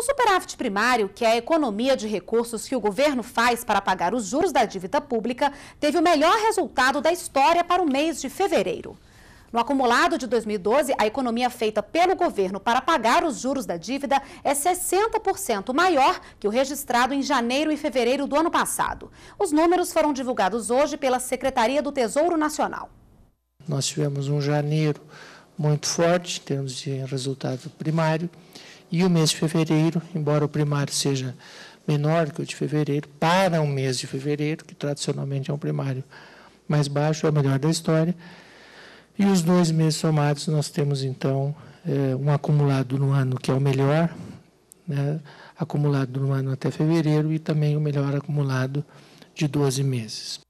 O superávit primário, que é a economia de recursos que o governo faz para pagar os juros da dívida pública, teve o melhor resultado da história para o mês de fevereiro. No acumulado de 2012, a economia feita pelo governo para pagar os juros da dívida é 60% maior que o registrado em janeiro e fevereiro do ano passado. Os números foram divulgados hoje pela Secretaria do Tesouro Nacional. Nós tivemos um janeiro muito forte em termos de resultado primário, e o mês de fevereiro, embora o primário seja menor que o de fevereiro, para o mês de fevereiro, que tradicionalmente é um primário mais baixo, é o melhor da história. E os dois meses somados, nós temos, então, é, um acumulado no ano que é o melhor, né, acumulado no ano até fevereiro, e também o melhor acumulado de 12 meses.